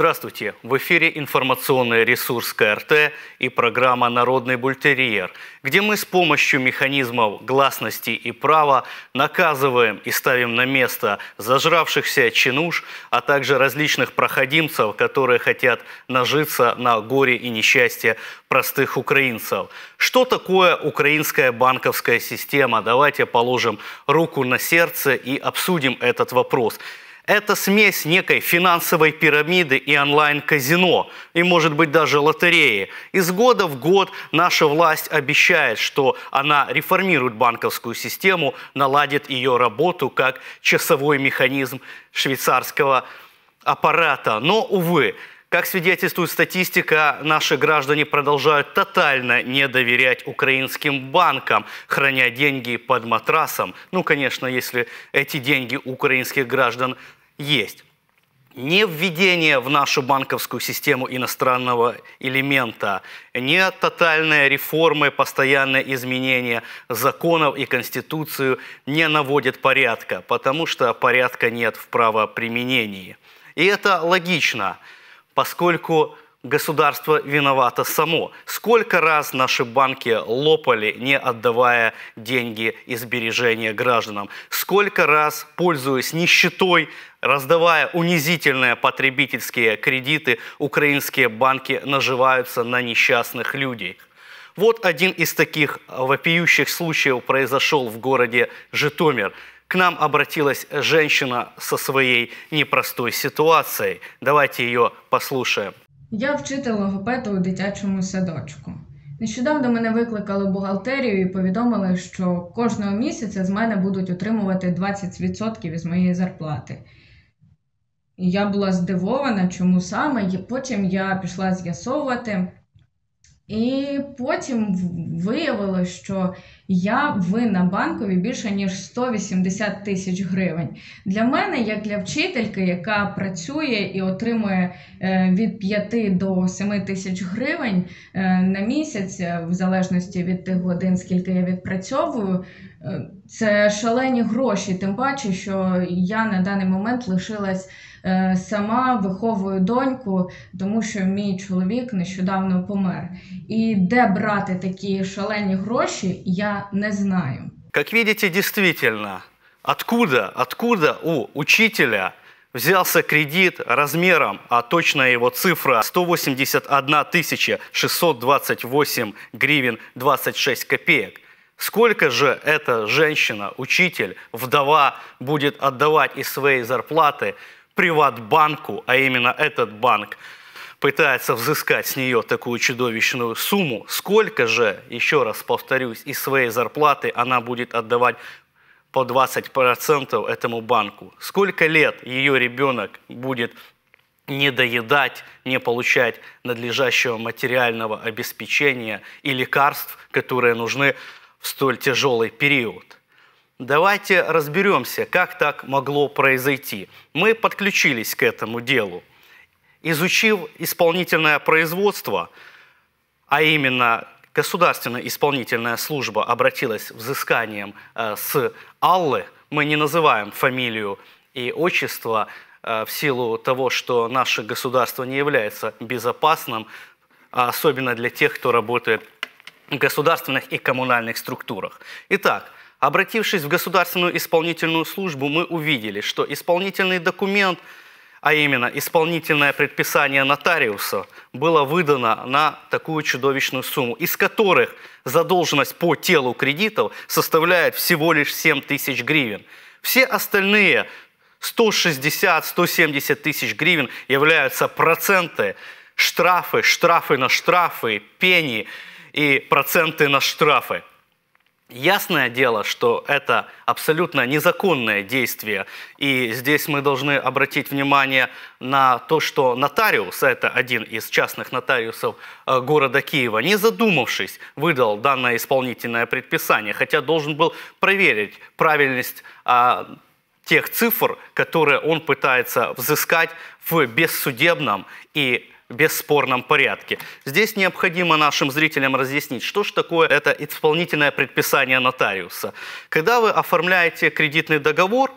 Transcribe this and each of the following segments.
Здравствуйте! В эфире информационный ресурс КРТ и программа «Народный бультерьер», где мы с помощью механизмов гласности и права наказываем и ставим на место зажравшихся чинуш, а также различных проходимцев, которые хотят нажиться на горе и несчастье простых украинцев. Что такое украинская банковская система? Давайте положим руку на сердце и обсудим этот вопрос. Это смесь некой финансовой пирамиды и онлайн-казино, и, может быть, даже лотереи. Из года в год наша власть обещает, что она реформирует банковскую систему, наладит ее работу как часовой механизм швейцарского аппарата. Но, увы, как свидетельствует статистика, наши граждане продолжают тотально не доверять украинским банкам, храня деньги под матрасом. Ну, конечно, если эти деньги у украинских граждан есть не введение в нашу банковскую систему иностранного элемента, не тотальные реформы, постоянное изменение законов и Конституцию не наводит порядка, потому что порядка нет в правоприменении. И это логично, поскольку государство виновато само. Сколько раз наши банки лопали, не отдавая деньги и сбережения гражданам? Сколько раз, пользуясь нищетой, раздавая унизительные потребительские кредиты, украинские банки наживаются на несчастных людей? Вот один из таких вопиющих случаев произошел в городе Житомир к нам обратилась женщина со своей непростой ситуацией. Давайте ее послушаем. Я вчитель логопеда у дитячому садочку. Нещодавно мене викликали бухгалтерію і повідомили, що кожного місяця з мене будуть отримувати 20% із моєї зарплати. Я була здивована, чому саме, і потім я пішла з'ясовувати. І потім виявилось, що я винна банкові більше ніж 180 тисяч гривень. Для мене, як для вчительки, яка працює і отримує е, від 5 до 7 тисяч гривень е, на місяць, е, в залежності від тих годин, скільки я відпрацьовую, це шалені гроші. Тим паче, що я на даний момент лишилась. сама виховую доньку, тому що мій чоловік нещодавно помер. И де брати такие шалені гроші, я не знаю. Как видите, действительно, откуда, откуда у учителя взялся кредит размером, а точная его цифра 181 628 гривен 26 копеек. Сколько же эта женщина, учитель, вдова будет отдавать из своей зарплаты Приватбанку, а именно этот банк пытается взыскать с нее такую чудовищную сумму, сколько же, еще раз повторюсь, из своей зарплаты она будет отдавать по 20% этому банку. Сколько лет ее ребенок будет не доедать, не получать надлежащего материального обеспечения и лекарств, которые нужны в столь тяжелый период. Давайте разберемся, как так могло произойти. Мы подключились к этому делу. Изучив исполнительное производство, а именно Государственная исполнительная служба обратилась взысканием э, с Аллы, мы не называем фамилию и отчество э, в силу того, что наше государство не является безопасным, а особенно для тех, кто работает в государственных и коммунальных структурах. Итак, Обратившись в государственную исполнительную службу, мы увидели, что исполнительный документ, а именно исполнительное предписание нотариуса, было выдано на такую чудовищную сумму, из которых задолженность по телу кредитов составляет всего лишь 7 тысяч гривен. Все остальные 160-170 тысяч гривен являются проценты, штрафы, штрафы на штрафы, пени и проценты на штрафы. Ясное дело, что это абсолютно незаконное действие, и здесь мы должны обратить внимание на то, что нотариус, это один из частных нотариусов э, города Киева, не задумавшись, выдал данное исполнительное предписание, хотя должен был проверить правильность а, тех цифр, которые он пытается взыскать в бессудебном и бесспорном порядке. Здесь необходимо нашим зрителям разъяснить, что же такое это исполнительное предписание нотариуса. Когда вы оформляете кредитный договор,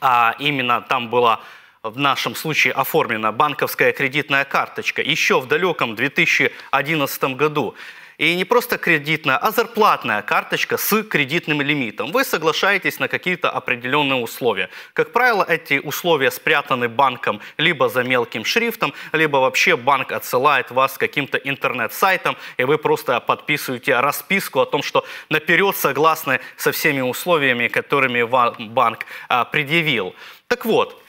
а именно там была в нашем случае оформлена банковская кредитная карточка еще в далеком 2011 году, и не просто кредитная, а зарплатная карточка с кредитным лимитом. Вы соглашаетесь на какие-то определенные условия. Как правило, эти условия спрятаны банком либо за мелким шрифтом, либо вообще банк отсылает вас к каким-то интернет-сайтам, и вы просто подписываете расписку о том, что наперед согласны со всеми условиями, которыми вам банк а, предъявил. Так вот,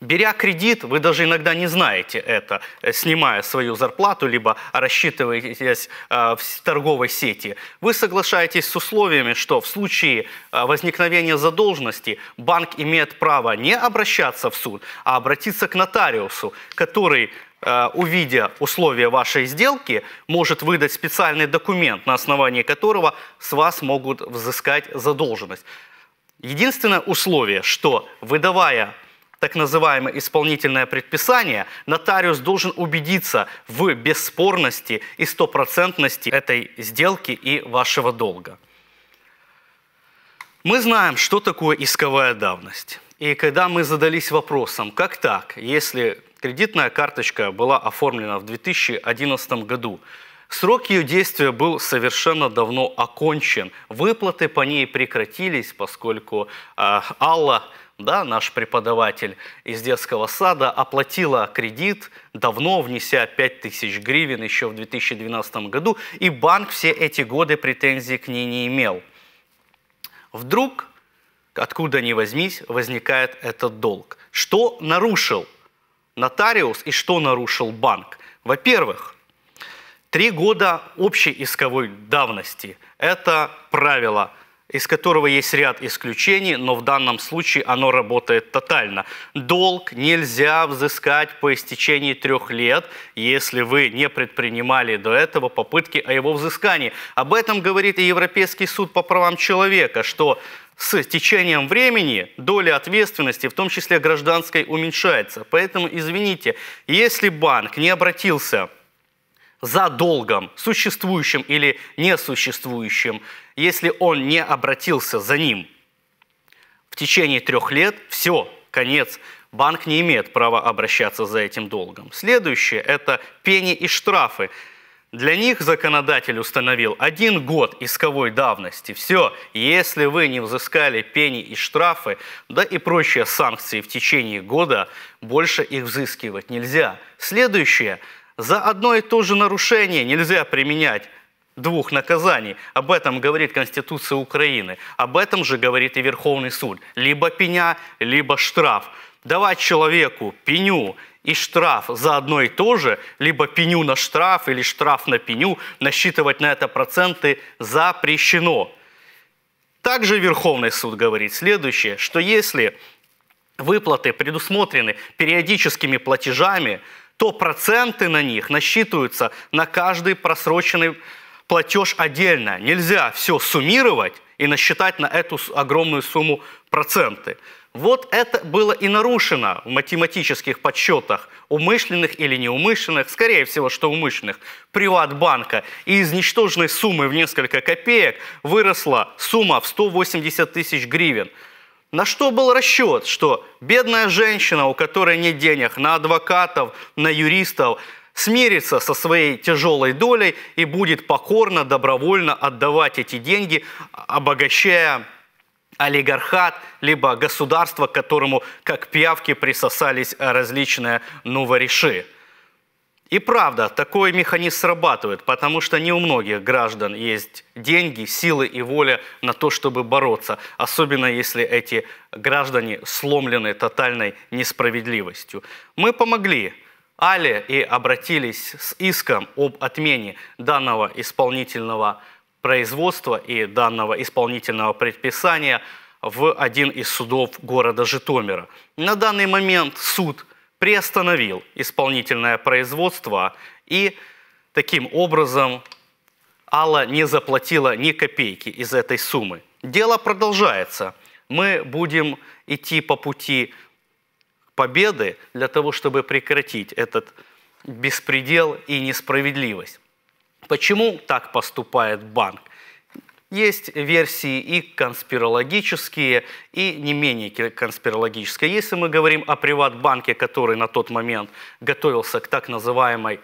Беря кредит, вы даже иногда не знаете это, э, снимая свою зарплату, либо рассчитываетесь э, в торговой сети. Вы соглашаетесь с условиями, что в случае э, возникновения задолженности банк имеет право не обращаться в суд, а обратиться к нотариусу, который увидя условия вашей сделки, может выдать специальный документ, на основании которого с вас могут взыскать задолженность. Единственное условие, что выдавая так называемое исполнительное предписание, нотариус должен убедиться в бесспорности и стопроцентности этой сделки и вашего долга. Мы знаем, что такое исковая давность. И когда мы задались вопросом, как так, если кредитная карточка была оформлена в 2011 году, срок ее действия был совершенно давно окончен, выплаты по ней прекратились, поскольку э, Алла да, наш преподаватель из детского сада, оплатила кредит, давно внеся 5000 гривен еще в 2012 году, и банк все эти годы претензий к ней не имел. Вдруг, откуда ни возьмись, возникает этот долг. Что нарушил нотариус и что нарушил банк? Во-первых, три года общей исковой давности – это правило – из которого есть ряд исключений, но в данном случае оно работает тотально. Долг нельзя взыскать по истечении трех лет, если вы не предпринимали до этого попытки о его взыскании. Об этом говорит и Европейский суд по правам человека, что с течением времени доля ответственности, в том числе гражданской, уменьшается. Поэтому, извините, если банк не обратился за долгом, существующим или несуществующим, если он не обратился за ним в течение трех лет, все, конец, банк не имеет права обращаться за этим долгом. Следующее – это пени и штрафы. Для них законодатель установил один год исковой давности. Все, если вы не взыскали пени и штрафы, да и прочие санкции в течение года, больше их взыскивать нельзя. Следующее – за одно и то же нарушение нельзя применять двух наказаний. Об этом говорит Конституция Украины. Об этом же говорит и Верховный суд. Либо пеня, либо штраф. Давать человеку пеню и штраф за одно и то же, либо пеню на штраф или штраф на пеню, насчитывать на это проценты запрещено. Также Верховный суд говорит следующее, что если выплаты предусмотрены периодическими платежами, то проценты на них насчитываются на каждый просроченный платеж отдельно. Нельзя все суммировать и насчитать на эту огромную сумму проценты. Вот это было и нарушено в математических подсчетах, умышленных или неумышленных, скорее всего, что умышленных, приватбанка. И из ничтожной суммы в несколько копеек выросла сумма в 180 тысяч гривен – на что был расчет, что бедная женщина, у которой нет денег на адвокатов, на юристов, смирится со своей тяжелой долей и будет покорно, добровольно отдавать эти деньги, обогащая олигархат, либо государство, к которому как пиявки присосались различные новориши. И правда, такой механизм срабатывает, потому что не у многих граждан есть деньги, силы и воля на то, чтобы бороться, особенно если эти граждане сломлены тотальной несправедливостью. Мы помогли Але и обратились с иском об отмене данного исполнительного производства и данного исполнительного предписания в один из судов города Житомира. На данный момент суд приостановил исполнительное производство и таким образом Алла не заплатила ни копейки из этой суммы. Дело продолжается. Мы будем идти по пути победы для того, чтобы прекратить этот беспредел и несправедливость. Почему так поступает банк? Есть версии и конспирологические, и не менее конспирологические. Если мы говорим о приватбанке, который на тот момент готовился к так называемой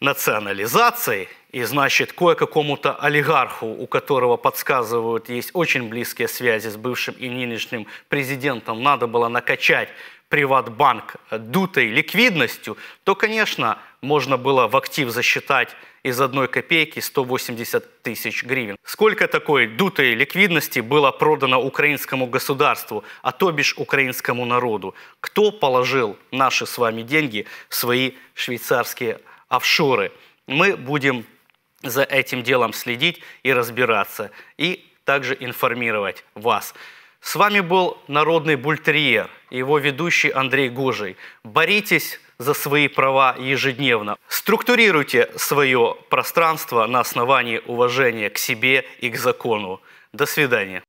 национализации, и значит кое-какому-то олигарху, у которого подсказывают, есть очень близкие связи с бывшим и нынешним президентом, надо было накачать приватбанк дутой ликвидностью, то, конечно, можно было в актив засчитать из одной копейки 180 тысяч гривен. Сколько такой дутой ликвидности было продано украинскому государству, а то бишь украинскому народу? Кто положил наши с вами деньги в свои швейцарские офшоры? Мы будем за этим делом следить и разбираться, и также информировать вас. С вами был Народный Бультерьер, его ведущий Андрей Гожий. Боритесь за свои права ежедневно. Структурируйте свое пространство на основании уважения к себе и к закону. До свидания.